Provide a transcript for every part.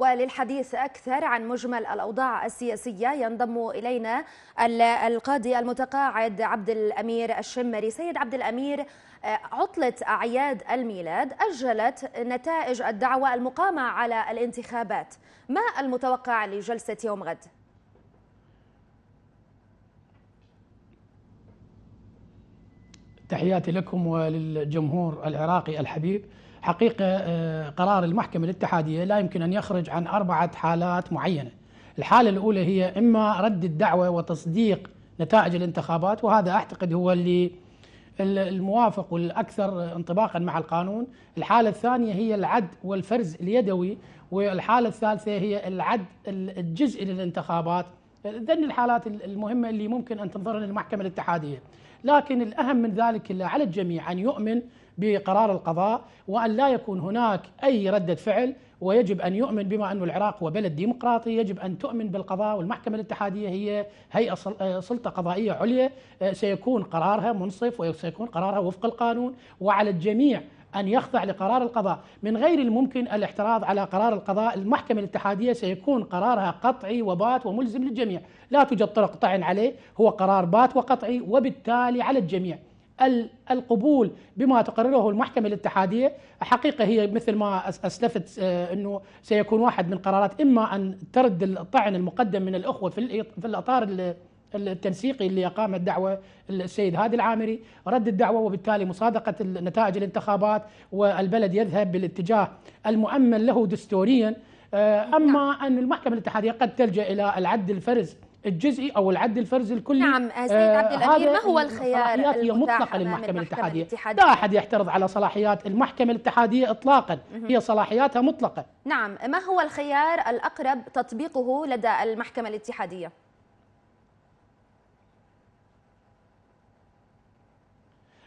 وللحديث أكثر عن مجمل الأوضاع السياسية ينضم إلينا القاضي المتقاعد عبد الأمير الشمري سيد عبد الأمير آه، عطلة أعياد الميلاد أجلت نتائج الدعوة المقامة على الانتخابات ما المتوقع لجلسة يوم غد؟ تحياتي لكم وللجمهور العراقي الحبيب حقيقة آه، قرار المحكمة الاتحادية لا يمكن أن يخرج عن أربعة حالات معينة الحالة الأولى هي إما رد الدعوة وتصديق نتائج الانتخابات وهذا أعتقد هو اللي الموافق والأكثر انطباقا مع القانون الحالة الثانية هي العد والفرز اليدوي والحالة الثالثة هي العد الجزئي للانتخابات ذن الحالات المهمة اللي ممكن أن تنظر المحكمة الاتحادية لكن الأهم من ذلك على الجميع أن يؤمن بقرار القضاء وأن لا يكون هناك أي ردة فعل ويجب أن يؤمن بما أن العراق هو بلد ديمقراطي يجب أن تؤمن بالقضاء والمحكمة الاتحادية هي هيئة آه، سلطة قضائية عليا آه، سيكون قرارها منصف وسيكون قرارها وفق القانون وعلى الجميع أن يخضع لقرار القضاء من غير الممكن الاحتراض على قرار القضاء المحكمة الاتحادية سيكون قرارها قطعي وبات وملزم للجميع لا توجد طرق طعن عليه هو قرار بات وقطعي وبالتالي على الجميع القبول بما تقرره المحكمة الاتحادية حقيقة هي مثل ما أسلفت آه، أنه سيكون واحد من قرارات إما أن ترد الطعن المقدم من الأخوة في الأطار التنسيقي اللي اقام الدعوه السيد هادي العامري رد الدعوه وبالتالي مصادقه نتائج الانتخابات والبلد يذهب بالاتجاه المؤمن له دستوريا آه، اما نعم. ان المحكمه الاتحاديه قد تلجا الى العد الفرز الجزئي او العد الفرزي الكلي نعم آه، سيد آه، عبد الامير ما هو الخيار هي مطلقه للمحكمه الاتحاديه لا احد يعترض على صلاحيات المحكمه الاتحاديه اطلاقا هي صلاحياتها مطلقه نعم ما هو الخيار الاقرب تطبيقه لدى المحكمه الاتحاديه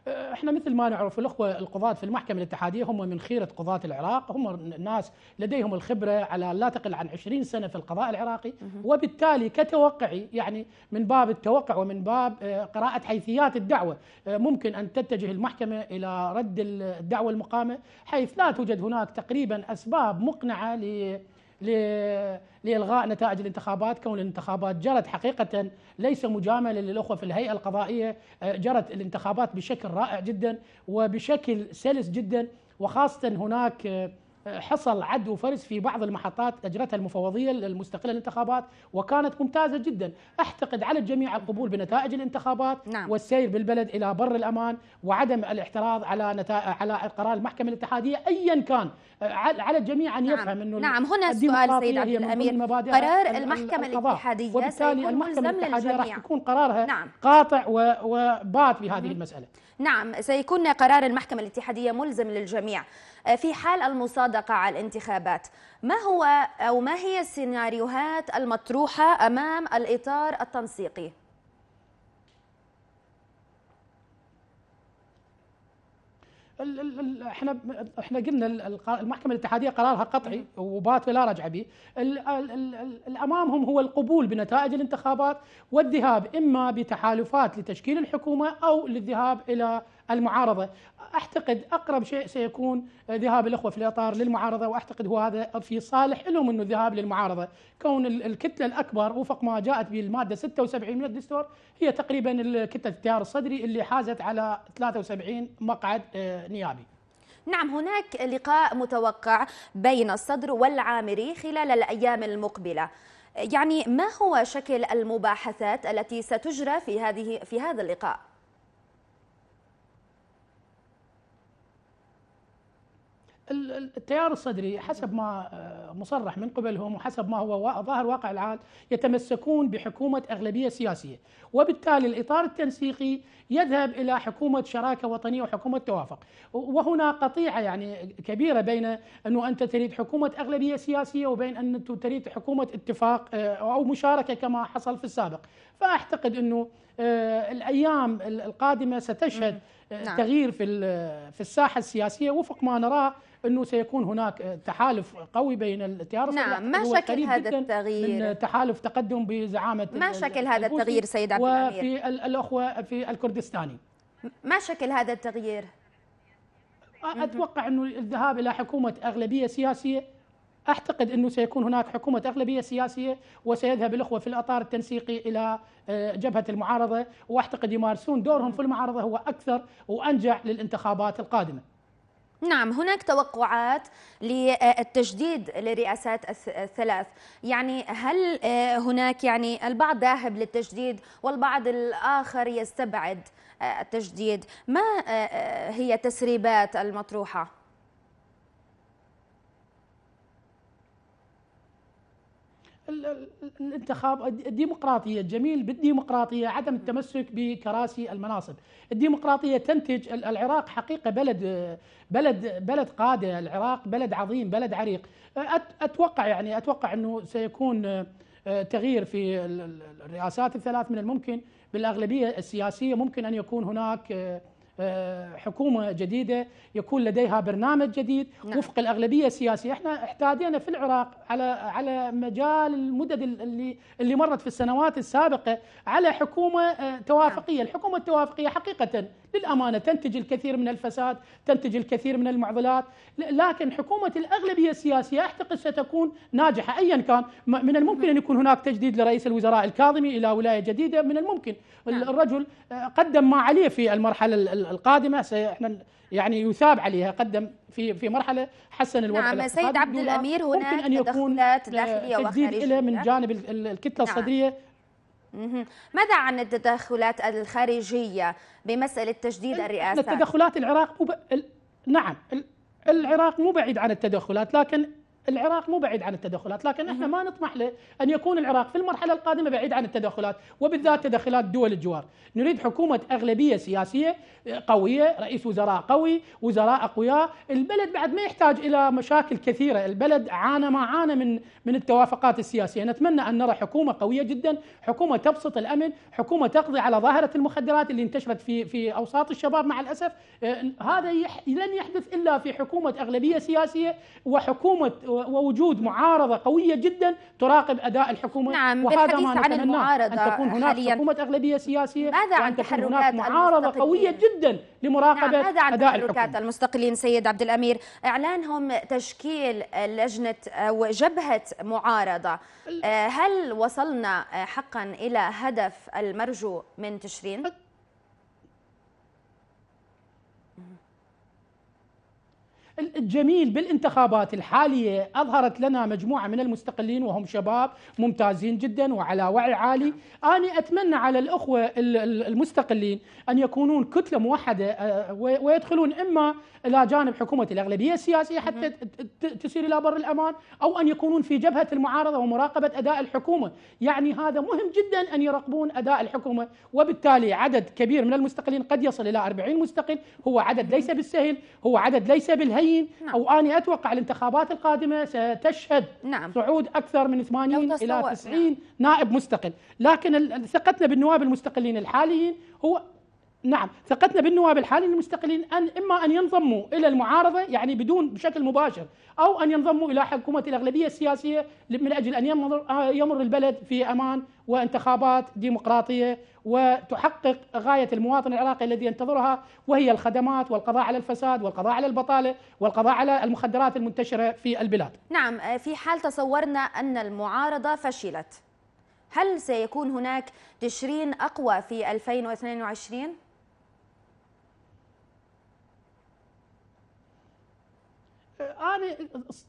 آه، احنا مثل ما نعرف الاخوه القضاة في المحكمه الاتحاديه هم من خيره قضاة العراق، هم الناس لديهم الخبره على لا تقل عن 20 سنه في القضاء العراقي، وبالتالي كتوقعي يعني من باب التوقع ومن باب آه، قراءه حيثيات الدعوه، آه، ممكن ان تتجه المحكمه الى رد الدعوه المقامه حيث لا توجد هناك تقريبا اسباب مقنعه ل لإلغاء نتائج الانتخابات كون الانتخابات جرت حقيقة ليس مجاملة للأخوة في الهيئة القضائية آه، جرت الانتخابات بشكل رائع جدا وبشكل سلس جدا وخاصة هناك آه، حصل عدو فرز في بعض المحطات اجرتها المفوضيه المستقله للانتخابات وكانت ممتازه جدا، اعتقد على الجميع القبول بنتائج الانتخابات نعم. والسير بالبلد الى بر الامان وعدم الاعتراض على نتائج على قرار المحكمه الاتحاديه ايا كان على الجميع ان نعم. يفهم نعم. انه نعم هنا السؤال سيد عبد الامير قرار المحكمه الاتحاديه وبالتالي المحكمه الاتحاديه راح يكون قرارها نعم. قاطع وبات في هذه المساله. نعم سيكون قرار المحكمة الاتحادية ملزم للجميع آه، في حال المصادقة على الانتخابات ما هو أو ما هي السيناريوهات المطروحة أمام الإطار التنسيقي؟ احنا احنا قلنا المحكمه الاتحاديه قرارها قطعي وبات لا رجع به الامامهم هو القبول بنتائج الانتخابات والذهاب اما بتحالفات لتشكيل الحكومه او للذهاب الى المعارضة أعتقد أقرب شيء سيكون ذهاب الأخوة في الإطار للمعارضة وأعتقد هو هذا في صالح لهم أنه الذهاب للمعارضة كون الكتلة الأكبر وفق ما جاءت به المادة 76 من الدستور هي تقريبا كتلة التيار الصدري اللي حازت على 73 مقعد آه، نيابي نعم هناك لقاء متوقع بين الصدر والعامري خلال الأيام المقبلة يعني ما هو شكل المباحثات التي ستجرى في هذه في هذا اللقاء؟ التيار الصدري حسب ما آه، مصرح من قبلهم وحسب ما هو ظاهر واقع العال يتمسكون بحكومة أغلبية سياسية وبالتالي الإطار التنسيقي يذهب إلى حكومة شراكة وطنية وحكومة توافق وهنا قطيعة يعني كبيرة بين أنه أنت تريد حكومة أغلبية سياسية وبين أن تريد حكومة اتفاق آه، أو مشاركة كما حصل في السابق فأعتقد أنه آه، الأيام القادمة ستشهد نعم. تغيير في في الساحة السياسية وفق ما نراه انه سيكون هناك تحالف قوي بين التيار نعم ما شكل هذا التغيير من تحالف تقدم بزعامه ما شكل هذا التغيير سيد عبد وفي الاخوه في الكردستاني ما شكل هذا التغيير اتوقع انه الذهاب الى حكومه اغلبيه سياسيه اعتقد انه سيكون هناك حكومه اغلبيه سياسيه وسيذهب الاخوه في الاطار التنسيقي الى آه، جبهه المعارضه واعتقد يمارسون دورهم في المعارضه هو اكثر وانجع للانتخابات القادمه. نعم هناك توقعات للتجديد للرئاسات الثلاث يعني هل آه، هناك يعني البعض ذاهب للتجديد والبعض الآخر يستبعد آه، التجديد ما آه، هي التسريبات المطروحة؟ الانتخاب الديمقراطية الجميل بالديمقراطية عدم التمسك بكراسي المناصب الديمقراطية تنتج العراق حقيقة بلد بلد بلد قادة العراق بلد عظيم بلد عريق أتوقع يعني أتوقع أنه سيكون آه، تغيير في الرئاسات الثلاث من الممكن بالأغلبية السياسية ممكن أن يكون هناك آه، آه، حكومه جديده يكون لديها برنامج جديد نعم. وفق الاغلبيه السياسيه احنا احتاجينا في العراق على على مجال المدد اللي اللي مرت في السنوات السابقه على حكومه آه، توافقيه نعم. الحكومه التوافقيه حقيقه للأمانة تنتج الكثير من الفساد تنتج الكثير من المعضلات لكن حكومة الأغلبية السياسية أعتقد ستكون ناجحة أيا كان من الممكن أن يكون هناك تجديد لرئيس الوزراء الكاظمي إلى ولاية جديدة من الممكن نعم. الرجل آه، قدم ما عليه في المرحلة القادمة احنا يعني يثاب عليها قدم في في مرحله حسن الوضع نعم سيد عبد الامير هناك ممكن ان يكون تدخلات داخليه آه، تجديد من جانب الكتله نعم. الصدريه ماذا عن التدخلات الخارجية بمسألة تجديد الرئاسة؟ التدخلات العراق مب... نعم العراق مو بعيد عن التدخلات لكن العراق مو بعيد عن التدخلات لكن احنا ما نطمح له ان يكون العراق في المرحله القادمه بعيد عن التدخلات وبالذات تدخلات دول الجوار نريد حكومه اغلبيه سياسيه آه، قويه رئيس وزراء قوي وزراء اقوياء البلد بعد ما يحتاج الى مشاكل كثيره البلد عانى ما عانى من من التوافقات السياسيه نتمنى ان نرى حكومه قويه جدا حكومه تبسط الامن حكومه تقضي على ظاهره المخدرات اللي انتشرت في في اوساط الشباب مع الاسف آه، هذا يح لن يحدث الا في حكومه اغلبيه سياسيه وحكومه ووجود معارضة قوية جدا تراقب أداء الحكومة نعم وهذا ما نتمنى أن تكون هناك حالياً. حكومة أغلبية سياسية ماذا عن تكون هناك معارضة قوية جدا لمراقبة نعم ماذا عن أداء الحكومة المستقلين سيد عبد الأمير إعلانهم تشكيل لجنة أو آه، جبهة معارضة آه، هل وصلنا آه، حقا إلى هدف المرجو من تشرين؟ الجميل بالانتخابات الحاليه اظهرت لنا مجموعه من المستقلين وهم شباب ممتازين جدا وعلى وعي عالي، انا اتمنى على الاخوه المستقلين ان يكونون كتله موحده آه، ويدخلون اما الى جانب حكومه الاغلبيه السياسيه حتى تسير الى بر الامان او ان يكونون في جبهه المعارضه ومراقبه اداء الحكومه، يعني هذا مهم جدا ان يراقبون اداء الحكومه وبالتالي عدد كبير من المستقلين قد يصل الى 40 مستقل هو عدد ليس بالسهل، هو عدد ليس بالهين تعيين نعم. او اني اتوقع الانتخابات القادمه ستشهد نعم. صعود اكثر من 80 الى 90 نعم. نائب مستقل لكن ثقتنا بالنواب المستقلين الحاليين هو نعم ثقتنا بالنواب الحالي المستقلين أن إما أن ينضموا إلى المعارضة يعني بدون بشكل مباشر أو أن ينضموا إلى حكومة الأغلبية السياسية من أجل أن يمر, آه، يمر البلد في أمان وانتخابات ديمقراطية وتحقق غاية المواطن العراقي الذي ينتظرها وهي الخدمات والقضاء على الفساد والقضاء على البطالة والقضاء على المخدرات المنتشرة في البلاد نعم آه، في حال تصورنا أن المعارضة فشلت هل سيكون هناك تشرين أقوى في 2022؟ انا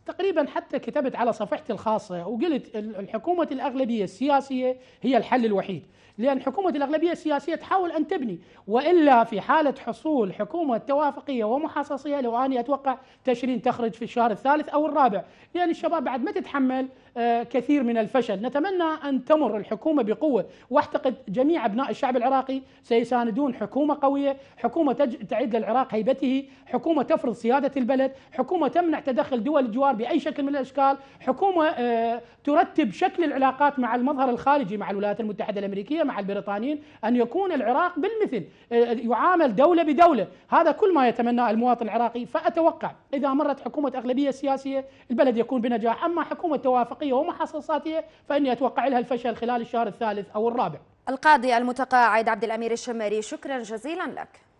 تقريبا حتى كتبت على صفحتي الخاصه وقلت الحكومه الاغلبيه السياسيه هي الحل الوحيد، لأن حكومة الأغلبية السياسية تحاول أن تبني وإلا في حالة حصول حكومة توافقية ومحاصصية لو أني أتوقع تشرين تخرج في الشهر الثالث أو الرابع لأن الشباب بعد ما تتحمل آه، كثير من الفشل نتمنى أن تمر الحكومة بقوة وأعتقد جميع أبناء الشعب العراقي سيساندون حكومة قوية حكومة تعيد للعراق هيبته حكومة تفرض سيادة البلد حكومة تمنع تدخل دول الجوار بأي شكل من الأشكال حكومة آه، ترتب شكل العلاقات مع المظهر الخارجي مع الولايات المتحدة الأمريكية مع البريطانيين أن يكون العراق بالمثل آه، يعامل دولة بدولة هذا كل ما يتمناه المواطن العراقي فأتوقع إذا مرت حكومة أغلبية سياسية البلد يكون بنجاح أما حكومة توافقية ومحصصاتية فإني أتوقع لها الفشل خلال الشهر الثالث أو الرابع القاضي المتقاعد عبد الأمير الشمري شكرا جزيلا لك